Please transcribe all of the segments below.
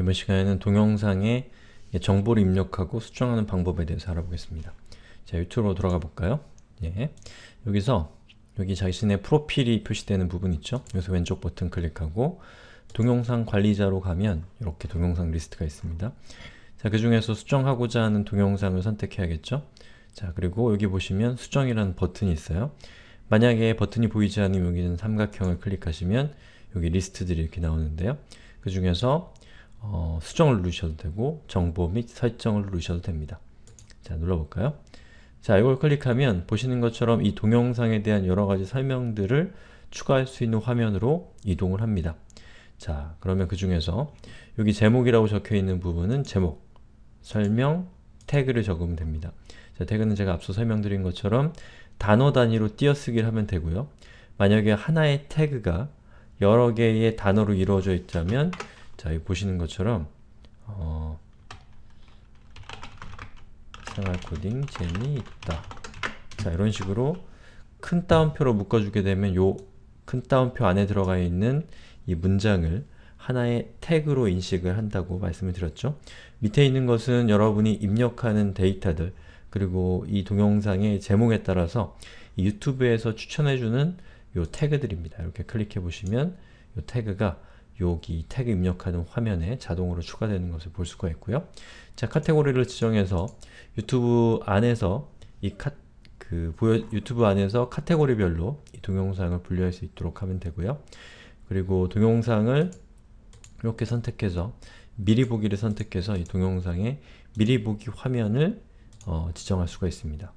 이번 시간에는 동영상에 정보를 입력하고 수정하는 방법에 대해서 알아보겠습니다. 자, 유튜브로 돌아가 볼까요? 예. 여기서 여기 자신의 프로필이 표시되는 부분 있죠? 여기서 왼쪽 버튼 클릭하고 동영상 관리자로 가면 이렇게 동영상 리스트가 있습니다. 자, 그 중에서 수정하고자 하는 동영상을 선택해야겠죠? 자, 그리고 여기 보시면 수정이라는 버튼이 있어요. 만약에 버튼이 보이지 않으면 여기는 삼각형을 클릭하시면 여기 리스트들이 이렇게 나오는데요. 그 중에서 어, 수정을 누르셔도 되고 정보 및 설정을 누르셔도 됩니다. 자, 눌러볼까요? 자, 이걸 클릭하면 보시는 것처럼 이 동영상에 대한 여러가지 설명들을 추가할 수 있는 화면으로 이동을 합니다. 자, 그러면 그 중에서 여기 제목이라고 적혀있는 부분은 제목, 설명, 태그를 적으면 됩니다. 자, 태그는 제가 앞서 설명드린 것처럼 단어 단위로 띄어쓰기를 하면 되고요. 만약에 하나의 태그가 여러 개의 단어로 이루어져 있다면 자, 여기 보시는 것처럼 어, 생활코딩 재미 있다. 자, 이런 식으로 큰 따옴표로 묶어주게 되면 요큰 따옴표 안에 들어가 있는 이 문장을 하나의 태그로 인식을 한다고 말씀을 드렸죠. 밑에 있는 것은 여러분이 입력하는 데이터들 그리고 이 동영상의 제목에 따라서 유튜브에서 추천해주는 요 태그들입니다. 이렇게 클릭해 보시면 요 태그가 여기 태그 입력하는 화면에 자동으로 추가되는 것을 볼 수가 있고요. 자, 카테고리를 지정해서 유튜브 안에서 이 카, 그 보여, 유튜브 안에서 카테고리별로 동영상을 분류할 수 있도록 하면 되고요. 그리고 동영상을 이렇게 선택해서 미리 보기를 선택해서 이 동영상의 미리 보기 화면을 어, 지정할 수가 있습니다.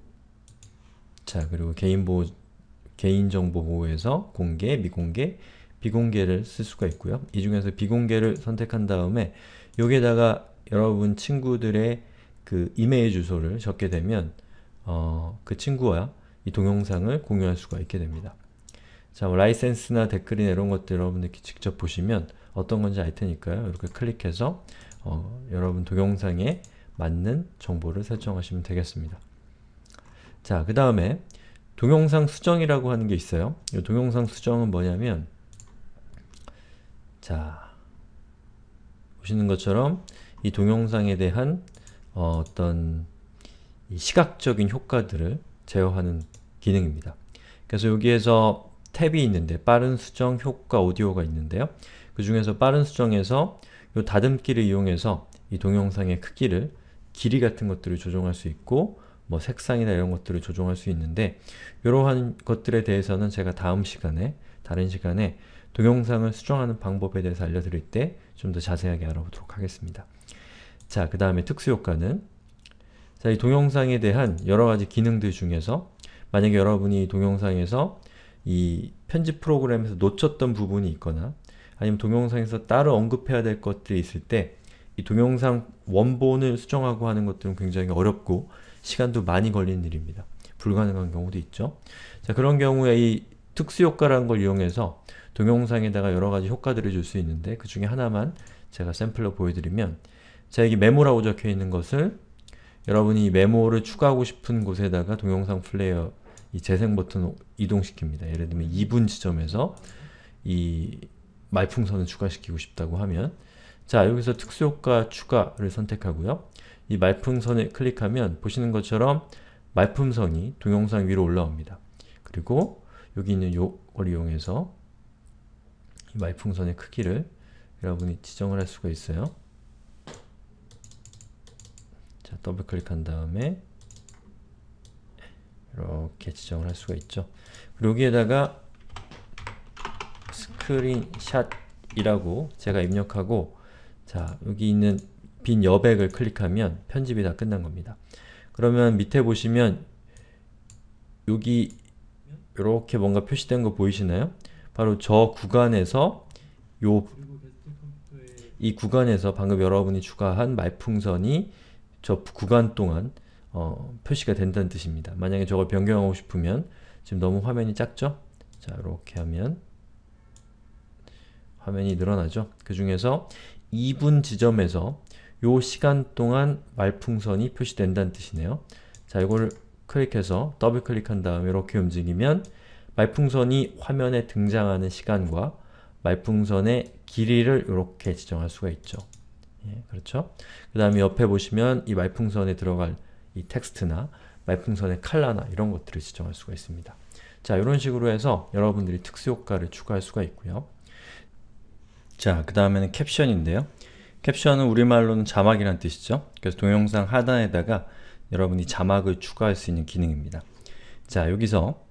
자, 그리고 개인 보호, 개인정보 보호에서 공개, 미공개, 비공개를 쓸 수가 있고요. 이 중에서 비공개를 선택한 다음에 여기에다가 여러분 친구들의 그 이메일 주소를 적게 되면 어, 그 친구와 이 동영상을 공유할 수가 있게 됩니다. 자, 뭐 라이센스나 댓글이나 이런 것들 여러분들이 직접 보시면 어떤 건지 알 테니까요. 이렇게 클릭해서 어, 여러분 동영상에 맞는 정보를 설정하시면 되겠습니다. 자, 그 다음에 동영상 수정이라고 하는 게 있어요. 이 동영상 수정은 뭐냐면 자, 보시는 것처럼 이 동영상에 대한 어, 떤 시각적인 효과들을 제어하는 기능입니다. 그래서 여기에서 탭이 있는데 빠른 수정, 효과, 오디오가 있는데요. 그 중에서 빠른 수정에서 이 다듬기를 이용해서 이 동영상의 크기를 길이 같은 것들을 조정할 수 있고 뭐 색상이나 이런 것들을 조정할 수 있는데 이러한 것들에 대해서는 제가 다음 시간에 다른 시간에 동영상을 수정하는 방법에 대해서 알려드릴 때 좀 더 자세하게 알아보도록 하겠습니다. 자, 그 다음에 특수효과는 자, 이 동영상에 대한 여러가지 기능들 중에서 만약에 여러분이 동영상에서 이 편집 프로그램에서 놓쳤던 부분이 있거나 아니면 동영상에서 따로 언급해야 될 것들이 있을 때 이 동영상 원본을 수정하고 하는 것들은 굉장히 어렵고 시간도 많이 걸리는 일입니다. 불가능한 경우도 있죠. 자 그런 경우에 이 특수효과라는 걸 이용해서 동영상에다가 여러가지 효과들을 줄 수 있는데 그 중에 하나만 제가 샘플로 보여드리면 자 여기 메모라고 적혀있는 것을 여러분이 메모를 추가하고 싶은 곳에다가 동영상 플레이어 이 재생 버튼 이동시킵니다. 예를 들면 2분 지점에서 이 말풍선을 추가시키고 싶다고 하면 자 여기서 특수효과 추가를 선택하고요. 이 말풍선을 클릭하면 보시는 것처럼 말풍선이 동영상 위로 올라옵니다. 그리고 여기 있는 요걸 이용해서 이 말풍선의 크기를 여러분이 지정을 할 수가 있어요. 자, 더블클릭한 다음에 이렇게 지정을 할 수가 있죠. 그리고 여기에다가 스크린샷이라고 제가 입력하고 자, 여기 있는 빈 여백을 클릭하면 편집이 다 끝난 겁니다. 그러면 밑에 보시면 여기 이렇게 뭔가 표시된 거 보이시나요? 바로 저 구간에서 요이 구간에서 방금 여러분이 추가한 말풍선이 저 구간 동안 어, 표시가 된다는 뜻입니다. 만약에 저걸 변경하고 싶으면 지금 너무 화면이 작죠? 자, 이렇게 하면 화면이 늘어나죠? 그 중에서 2분 지점에서 요 시간 동안 말풍선이 표시된다는 뜻이네요. 자, 이걸 클릭해서 더블 클릭한 다음에 이렇게 움직이면 말풍선이 화면에 등장하는 시간과 말풍선의 길이를 이렇게 지정할 수가 있죠. 예, 그렇죠? 그 다음에 옆에 보시면 이 말풍선에 들어갈 이 텍스트나 말풍선의 칼라나 이런 것들을 지정할 수가 있습니다. 자, 이런 식으로 해서 여러분들이 특수효과를 추가할 수가 있고요. 자, 그 다음에는 캡션인데요. 캡션은 우리말로는 자막이란 뜻이죠. 그래서 동영상 하단에다가 여러분이 자막을 추가할 수 있는 기능입니다. 자, 여기서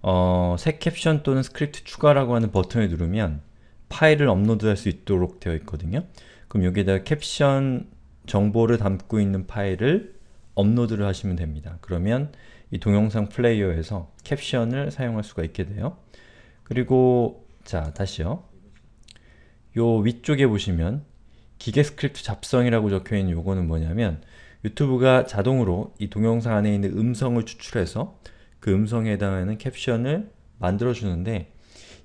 어, 새 캡션 또는 스크립트 추가라고 하는 버튼을 누르면 파일을 업로드할 수 있도록 되어 있거든요. 그럼 여기에다가 캡션 정보를 담고 있는 파일을 업로드를 하시면 됩니다. 그러면 이 동영상 플레이어에서 캡션을 사용할 수가 있게 돼요. 그리고 자, 다시요. 요 위쪽에 보시면 기계 스크립트 잡성이라고 적혀있는 요거는 뭐냐면 유튜브가 자동으로 이 동영상 안에 있는 음성을 추출해서 그 음성에 해당하는 캡션을 만들어주는데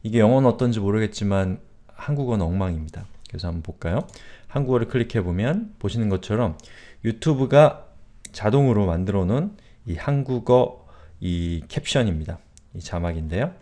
이게 영어는 어떤지 모르겠지만 한국어는 엉망입니다. 그래서 한번 볼까요? 한국어를 클릭해보면 보시는 것처럼 유튜브가 자동으로 만들어 놓은 이 한국어 이 캡션입니다. 이 자막인데요.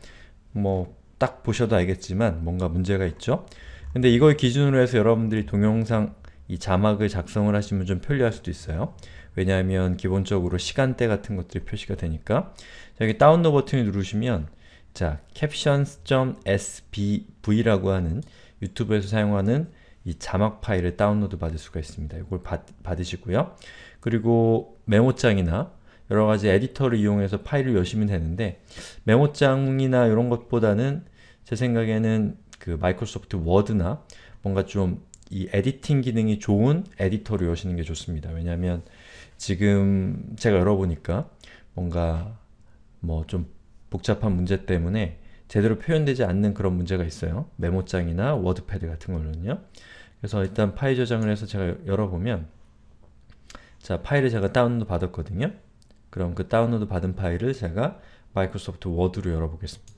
뭐 딱 보셔도 알겠지만 뭔가 문제가 있죠? 근데 이걸 기준으로 해서 여러분들이 동영상 이 자막을 작성을 하시면 좀 편리할 수도 있어요. 왜냐하면 기본적으로 시간대 같은 것들이 표시가 되니까 자, 여기 다운로드 버튼을 누르시면 자, captions.svv라고 하는 유튜브에서 사용하는 이 자막 파일을 다운로드 받을 수가 있습니다. 이걸 받, 받으시고요. 그리고 메모장이나 여러가지 에디터를 이용해서 파일을 여시면 되는데 메모장이나 이런 것보다는 제 생각에는 그 마이크로소프트 워드나 뭔가 좀이 에디팅 기능이 좋은 에디터로 여시는 게 좋습니다. 왜냐하면 지금 제가 열어보니까 뭔가 뭐 좀 복잡한 문제 때문에 제대로 표현되지 않는 그런 문제가 있어요. 메모장이나 워드패드 같은 걸로는요. 그래서 일단 파일 저장을 해서 제가 열어보면 자 파일을 제가 다운로드 받았거든요. 그럼 그 다운로드 받은 파일을 제가 마이크로소프트 워드로 열어보겠습니다.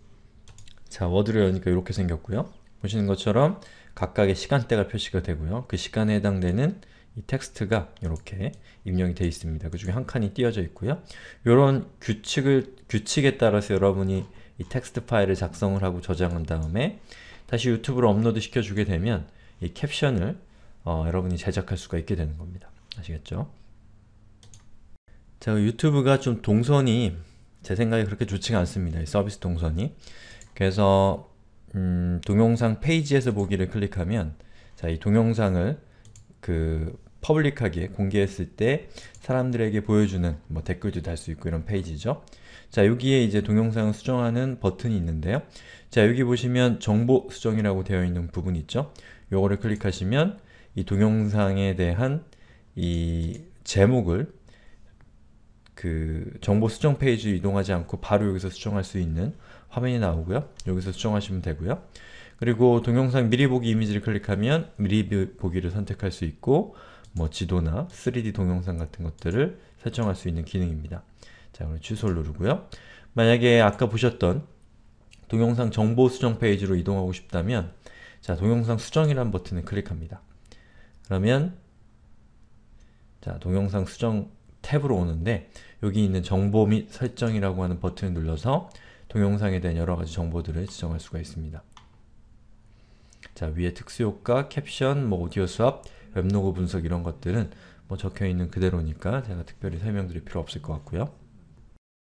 자 워드로 여니까 이렇게 생겼고요. 보시는 것처럼 각각의 시간대가 표시가 되고요. 그 시간에 해당되는 이 텍스트가 이렇게 입력이 되어 있습니다. 그 중에 한 칸이 띄어져 있고요. 이런 규칙을, 규칙에 따라서 여러분이 이 텍스트 파일을 작성을 하고 저장한 다음에 다시 유튜브로 업로드 시켜주게 되면 이 캡션을 어, 여러분이 제작할 수가 있게 되는 겁니다. 아시겠죠? 자, 유튜브가 좀 동선이 제 생각에 그렇게 좋지가 않습니다. 이 서비스 동선이. 그래서 음, 동영상 페이지에서 보기를 클릭하면 자, 이 동영상을 그 퍼블릭하게 공개했을 때 사람들에게 보여주는 뭐 댓글도 달 수 있고 이런 페이지죠. 자 여기에 이제 동영상을 수정하는 버튼이 있는데요. 자 여기 보시면 정보 수정이라고 되어 있는 부분 있죠. 요거를 클릭하시면 이 동영상에 대한 이 제목을 그 정보 수정 페이지 이동하지 않고 바로 여기서 수정할 수 있는 화면이 나오고요. 여기서 수정하시면 되고요. 그리고 동영상 미리 보기 이미지를 클릭하면 미리 보기를 선택할 수 있고 뭐 지도나 3D 동영상 같은 것들을 설정할 수 있는 기능입니다. 자, 그럼 취소를 누르고요. 만약에 아까 보셨던 동영상 정보 수정 페이지로 이동하고 싶다면 자, 동영상 수정이란 버튼을 클릭합니다. 그러면 자, 동영상 수정 탭으로 오는데 여기 있는 정보 및 설정이라고 하는 버튼을 눌러서 동영상에 대한 여러가지 정보들을 지정할 수가 있습니다. 자 위에 특수효과, 캡션, 뭐 오디오 수압, 웹로그 분석 이런 것들은 뭐 적혀있는 그대로니까 제가 특별히 설명드릴 필요 없을 것 같고요.